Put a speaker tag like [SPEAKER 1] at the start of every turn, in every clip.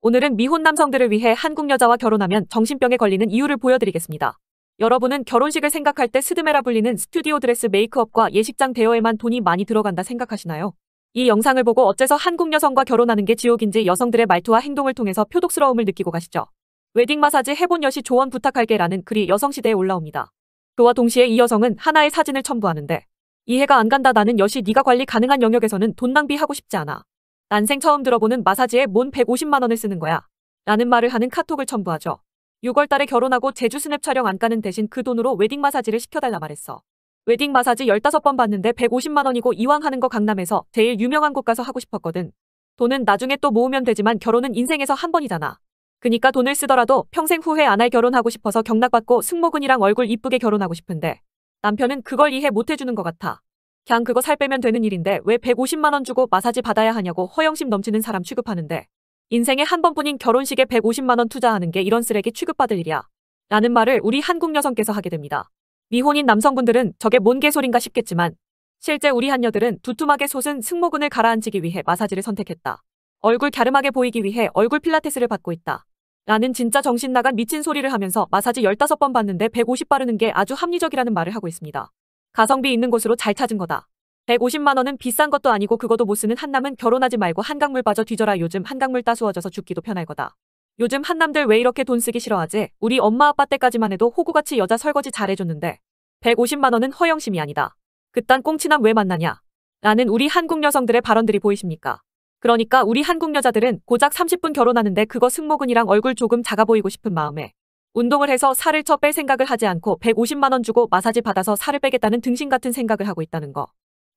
[SPEAKER 1] 오늘은 미혼 남성들을 위해 한국 여자와 결혼하면 정신병에 걸리는 이유를 보여드리겠습니다. 여러분은 결혼식을 생각할 때 스드메라 불리는 스튜디오 드레스 메이크업과 예식장 대여에만 돈이 많이 들어간다 생각하시나요? 이 영상을 보고 어째서 한국 여성과 결혼하는 게 지옥인지 여성들의 말투와 행동을 통해서 표독스러움을 느끼고 가시죠. 웨딩 마사지 해본 여시 조언 부탁할게라는 글이 여성시대에 올라옵니다. 그와 동시에 이 여성은 하나의 사진을 첨부하는데 이해가 안 간다 나는 여시 네가 관리 가능한 영역에서는 돈 낭비하고 싶지 않아. 난생 처음 들어보는 마사지에 뭔 150만 원을 쓰는 거야. 라는 말을 하는 카톡을 첨부하죠. 6월 달에 결혼하고 제주 스냅 촬영 안 가는 대신 그 돈으로 웨딩 마사지를 시켜달라 말했어. 웨딩 마사지 15번 받는데 150만 원이고 이왕 하는 거 강남에서 제일 유명한 곳 가서 하고 싶었거든. 돈은 나중에 또 모으면 되지만 결혼은 인생에서 한 번이잖아. 그니까 돈을 쓰더라도 평생 후회 안 할 결혼하고 싶어서 경락받고 승모근이랑 얼굴 이쁘게 결혼하고 싶은데 남편은 그걸 이해 못 해주는 것 같아. 걍 그거 살 빼면 되는 일인데 왜 150만원 주고 마사지 받아야 하냐고 허영심 넘치는 사람 취급하는데 인생에 한 번뿐인 결혼식에 150만원 투자하는 게 이런 쓰레기 취급받을 일이야. 라는 말을 우리 한국 여성께서 하게 됩니다. 미혼인 남성분들은 저게 뭔 개소린가 싶겠지만 실제 우리 한녀들은 두툼하게 솟은 승모근을 가라앉히기 위해 마사지를 선택했다. 얼굴 갸름하게 보이기 위해 얼굴 필라테스를 받고 있다. 라는 진짜 정신 나간 미친 소리를 하면서 마사지 15번 받는데 150 바르는 게 아주 합리적이라는 말을 하고 있습니다. 가성비 있는 곳으로 잘 찾은 거다. 150만원은 비싼 것도 아니고 그것도 못 쓰는 한남은 결혼하지 말고 한강물 빠져 뒤져라 요즘 한강물 따스워져서 죽기도 편할 거다. 요즘 한남들 왜 이렇게 돈 쓰기 싫어하지? 우리 엄마 아빠 때까지만 해도 호구같이 여자 설거지 잘해줬는데 150만원은 허영심이 아니다. 그딴 꽁치남 왜 만나냐? 라는 우리 한국 여성들의 발언들이 보이십니까? 그러니까 우리 한국 여자들은 고작 30분 결혼하는데 그거 승모근이랑 얼굴 조금 작아 보이고 싶은 마음에 운동을 해서 살을 쳐 뺄 생각을 하지 않고 150만원 주고 마사지 받아서 살을 빼겠다는 등신 같은 생각을 하고 있다는 거.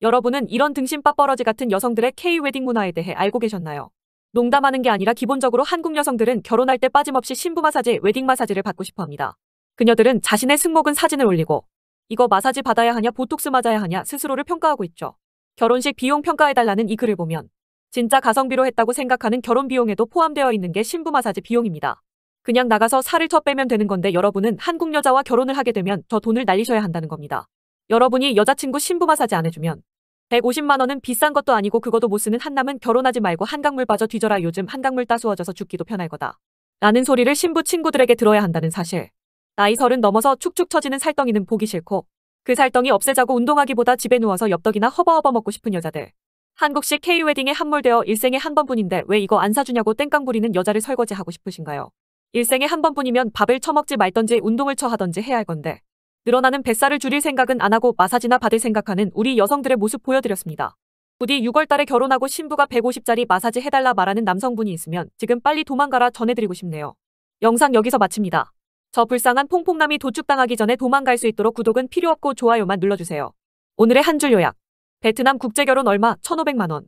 [SPEAKER 1] 여러분은 이런 등신 빠뻐러지 같은 여성들의 K-웨딩 문화에 대해 알고 계셨나요? 농담하는 게 아니라 기본적으로 한국 여성들은 결혼할 때 빠짐없이 신부 마사지, 웨딩 마사지를 받고 싶어 합니다. 그녀들은 자신의 승모근 사진을 올리고 이거 마사지 받아야 하냐 보톡스 맞아야 하냐 스스로를 평가하고 있죠. 결혼식 비용 평가해달라는 이 글을 보면 진짜 가성비로 했다고 생각하는 결혼 비용에도 포함되어 있는 게 신부 마사지 비용입니다. 그냥 나가서 살을 쳐 빼면 되는 건데 여러분은 한국 여자와 결혼을 하게 되면 저 돈을 날리셔야 한다는 겁니다. 여러분이 여자친구 신부마 사지 안 해주면 150만 원은 비싼 것도 아니고 그것도못 쓰는 한남은 결혼하지 말고 한강물 빠져 뒤져라 요즘 한강물 따스워져서 죽기도 편할 거다. 라는 소리를 신부 친구들에게 들어야 한다는 사실. 나이 서른 넘어서 축축 처지는 살덩이는 보기 싫고 그 살덩이 없애자고 운동하기보다 집에 누워서 엽떡이나 허버허버 먹고 싶은 여자들. 한국식 K웨딩에 함몰되어 일생에 한 번뿐인데 왜 이거 안 사주냐고 땡깡 부리는 여자를 설거지하고 싶으신가요? 일생에 한 번뿐이면 밥을 처먹지 말던지 운동을 처하던지 해야 할 건데 늘어나는 뱃살을 줄일 생각은 안 하고 마사지나 받을 생각하는 우리 여성들의 모습 보여드렸습니다. 부디 6월달에 결혼하고 신부가 150짜리 마사지 해달라 말하는 남성분이 있으면 지금 빨리 도망가라 전해드리고 싶네요. 영상 여기서 마칩니다. 저 불쌍한 퐁퐁남이 도축당하기 전에 도망갈 수 있도록 구독은 필요 없고 좋아요만 눌러주세요. 오늘의 한 줄 요약. 베트남 국제결혼 얼마 1,500만원.